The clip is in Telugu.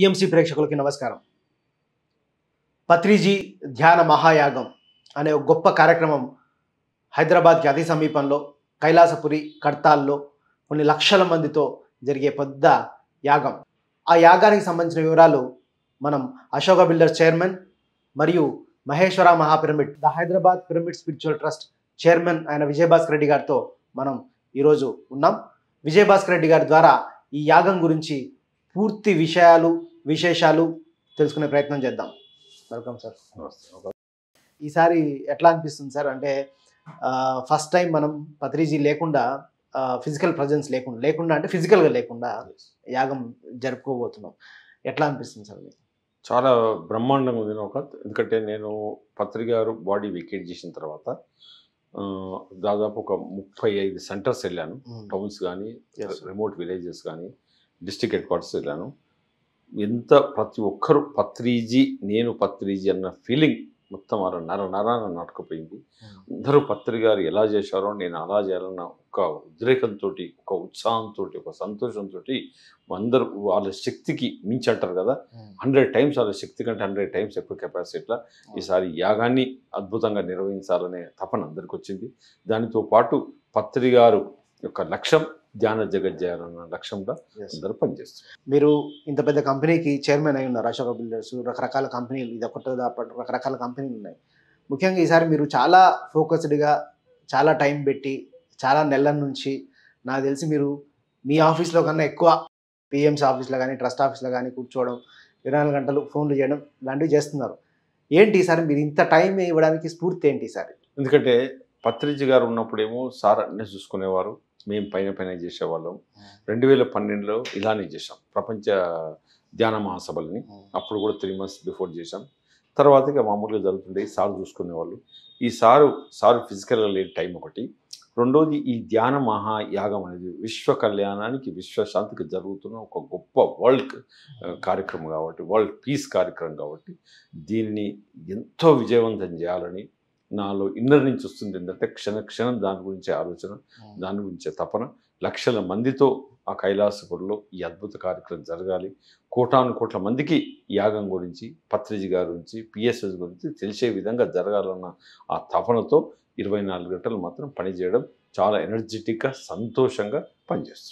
పిఎంసి ప్రేక్షకులకి నమస్కారం పత్రిజీ ధ్యాన మహాయాగం అనే ఒక గొప్ప కార్యక్రమం హైదరాబాద్కి అతి సమీపంలో కైలాసపురి కడతాల్లో కొన్ని లక్షల మందితో జరిగే పెద్ద యాగం ఆ యాగానికి సంబంధించిన వివరాలు మనం అశోక బిల్డర్స్ చైర్మన్ మరియు మహేశ్వర మహాపిరమిడ్ the Hyderabad pyramid spiritual trust chairman ఆయన విజయభాస్కర్ రెడ్డి గారితో మనం ఈరోజు ఉన్నాం విజయభాస్కర్ రెడ్డి గారి ద్వారా ఈ యాగం గురించి పూర్తి విషయాలు విశేషాలు తెలుసుకునే ప్రయత్నం చేద్దాం వెల్కమ్ సార్ ఈసారి ఎట్లా అనిపిస్తుంది సార్ అంటే ఫస్ట్ టైం మనం పత్రిజీ లేకుండా ఫిజికల్ ప్రజెన్స్ లేకుండా లేకుండా అంటే ఫిజికల్గా లేకుండా యాగం జరుపుకోబోతున్నాం ఎట్లా అనిపిస్తుంది సార్ చాలా బ్రహ్మాండంగా ఉంది ఒక ఎందుకంటే నేను గారు బాడీ వికేట్ చేసిన తర్వాత దాదాపు ఒక ముప్పై ఐదు సెంటర్స్ వెళ్ళాను టౌన్స్ కానీ రిమోట్ విలేజెస్ కానీ డిస్టిక్ హెడ్ క్వార్టర్స్ వెళ్ళాను ఎంత ప్రతి ఒక్కరు పత్రీజీ నేను పత్రీజీ అన్న ఫీలింగ్ మొత్తం వారు నర నరాన నాటుకుపోయింది అందరూ పత్రికారు ఎలా చేశారో నేను అలా చేయాలన్న ఒక ఉద్రేకంతో ఒక ఉత్సాహంతో ఒక సంతోషంతో అందరూ వాళ్ళ శక్తికి మించి అంటారు కదా హండ్రెడ్ టైమ్స్ వాళ్ళ శక్తి కంటే హండ్రెడ్ టైమ్స్ ఎక్కువ కెపాసిటీలో ఈసారి యాగాన్ని అద్భుతంగా నిర్వహించాలనే తపన అందరికి వచ్చింది దానితో పాటు పత్రికారు యొక్క లక్ష్యం ధ్యాన జగత్ అన్న లక్ష్యంలో అందరూ పనిచేస్తారు మీరు ఇంత పెద్ద కంపెనీకి చైర్మన్ అయి ఉన్నారు అశోక బిల్డర్స్ రకరకాల కంపెనీలు ఇది ఒకటి రకరకాల కంపెనీలు ఉన్నాయి ముఖ్యంగా ఈసారి మీరు చాలా ఫోకస్డ్గా చాలా టైం పెట్టి చాలా నెలల నుంచి నాకు తెలిసి మీరు మీ ఆఫీస్లో కన్నా ఎక్కువ పిఎంసీ ఆఫీస్లో కానీ ట్రస్ట్ ఆఫీస్లో కానీ కూర్చోవడం ఇరవై నాలుగు గంటలు ఫోన్లు చేయడం ఇలాంటివి చేస్తున్నారు ఏంటి సార్ మీరు ఇంత టైం ఇవ్వడానికి స్ఫూర్తి ఏంటి సార్ ఎందుకంటే పత్రిజీ గారు ఉన్నప్పుడేమో సార్ అన్నీ చూసుకునేవారు మేము పైన పైన చేసేవాళ్ళం రెండు వేల పన్నెండులో ఇలానే చేసాం ప్రపంచ ధ్యాన మహాసభలని అప్పుడు కూడా త్రీ మంత్స్ బిఫోర్ చేసాం తర్వాత ఇక మామూలుగా జరుగుతుండే సార్ చూసుకునేవాళ్ళు ఈ సారు సారు ఫిజికల్గా లేని టైం ఒకటి రెండోది ఈ ధ్యాన మహాయాగం అనేది విశ్వ కళ్యాణానికి విశ్వశాంతికి జరుగుతున్న ఒక గొప్ప వరల్డ్ కార్యక్రమం కాబట్టి వరల్డ్ పీస్ కార్యక్రమం కాబట్టి దీన్ని ఎంతో విజయవంతం చేయాలని నాలో ఇన్నర్ నుంచి వస్తుంది ఏంటంటే క్షణ క్షణం దాని గురించే ఆలోచన hmm. దాని గురించే తపన లక్షల మందితో ఆ కైలాసపురిలో ఈ అద్భుత కార్యక్రమం జరగాలి కోటాను కోట్ల మందికి యాగం గురించి పత్రిజి గారి గురించి పిఎస్ఎస్ గురించి తెలిసే విధంగా జరగాలన్న ఆ తపనతో ఇరవై నాలుగు గంటలు మాత్రం పనిచేయడం చాలా ఎనర్జెటిక్గా సంతోషంగా పనిచేస్తుంది